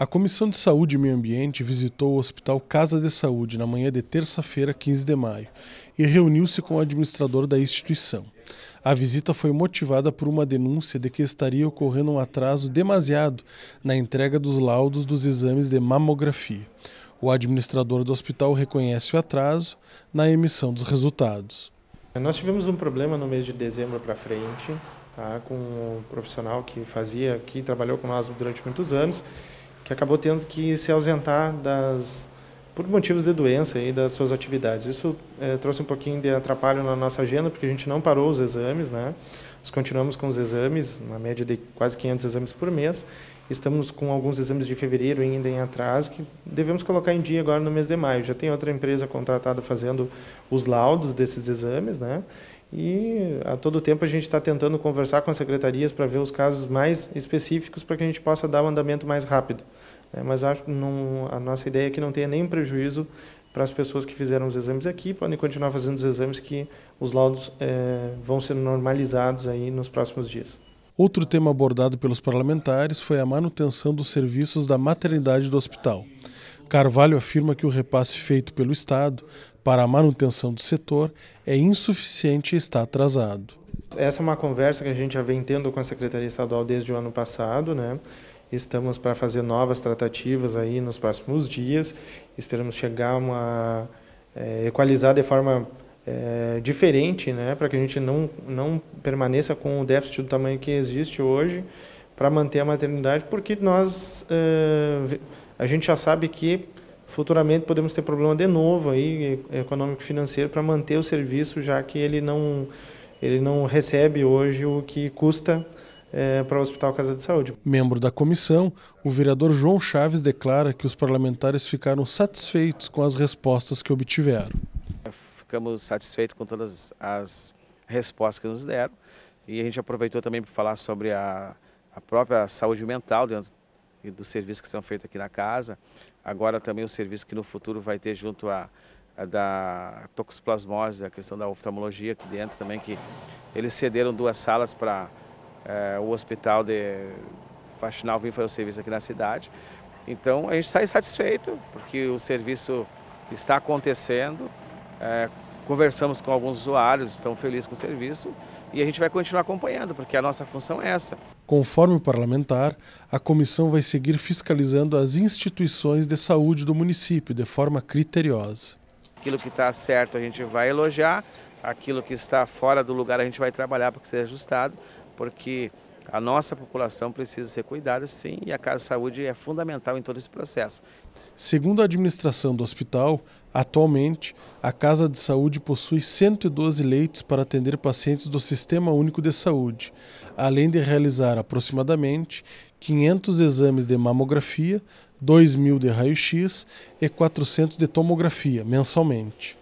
A Comissão de Saúde e Meio Ambiente visitou o Hospital Casa de Saúde na manhã de terça-feira, 15 de maio, e reuniu-se com o administrador da instituição. A visita foi motivada por uma denúncia de que estaria ocorrendo um atraso demasiado na entrega dos laudos dos exames de mamografia. O administrador do hospital reconhece o atraso na emissão dos resultados. Nós tivemos um problema no mês de dezembro para frente, tá, com um profissional que fazia, que trabalhou com nós durante muitos anos que acabou tendo que se ausentar das por motivos de doença e das suas atividades. Isso é, trouxe um pouquinho de atrapalho na nossa agenda, porque a gente não parou os exames, né? Nós continuamos com os exames, uma média de quase 500 exames por mês. Estamos com alguns exames de fevereiro ainda em atraso, que devemos colocar em dia agora no mês de maio. Já tem outra empresa contratada fazendo os laudos desses exames, né? E a todo tempo a gente está tentando conversar com as secretarias para ver os casos mais específicos para que a gente possa dar um andamento mais rápido. É, mas acho não, a nossa ideia é que não tenha nenhum prejuízo para as pessoas que fizeram os exames aqui, podem continuar fazendo os exames que os laudos é, vão ser normalizados aí nos próximos dias. Outro tema abordado pelos parlamentares foi a manutenção dos serviços da maternidade do hospital. Carvalho afirma que o repasse feito pelo Estado para a manutenção do setor é insuficiente e está atrasado. Essa é uma conversa que a gente já vem tendo com a Secretaria Estadual desde o ano passado, né? Estamos para fazer novas tratativas aí nos próximos dias. Esperamos chegar a uma é, equalizar de forma é, diferente, né, para que a gente não não permaneça com o déficit do tamanho que existe hoje para manter a maternidade, porque nós é, a gente já sabe que futuramente podemos ter problema de novo aí econômico financeiro para manter o serviço, já que ele não ele não recebe hoje o que custa é, para o Hospital Casa de Saúde. Membro da comissão, o vereador João Chaves declara que os parlamentares ficaram satisfeitos com as respostas que obtiveram. Ficamos satisfeitos com todas as respostas que nos deram e a gente aproveitou também para falar sobre a, a própria saúde mental dentro do serviço que são feitos aqui na casa. Agora também o serviço que no futuro vai ter junto a, da toxoplasmose, a questão da oftalmologia aqui dentro também, que eles cederam duas salas para é, o hospital de Faxinal vim fazer o serviço aqui na cidade. Então a gente sai satisfeito, porque o serviço está acontecendo, é, conversamos com alguns usuários, estão felizes com o serviço e a gente vai continuar acompanhando, porque a nossa função é essa. Conforme o parlamentar, a comissão vai seguir fiscalizando as instituições de saúde do município de forma criteriosa. Aquilo que está certo a gente vai elogiar, aquilo que está fora do lugar a gente vai trabalhar para que seja ajustado, porque a nossa população precisa ser cuidada, sim, e a Casa de Saúde é fundamental em todo esse processo. Segundo a administração do hospital, atualmente a Casa de Saúde possui 112 leitos para atender pacientes do Sistema Único de Saúde, além de realizar aproximadamente 500 exames de mamografia, 2 mil de raio-x e 400 de tomografia mensalmente.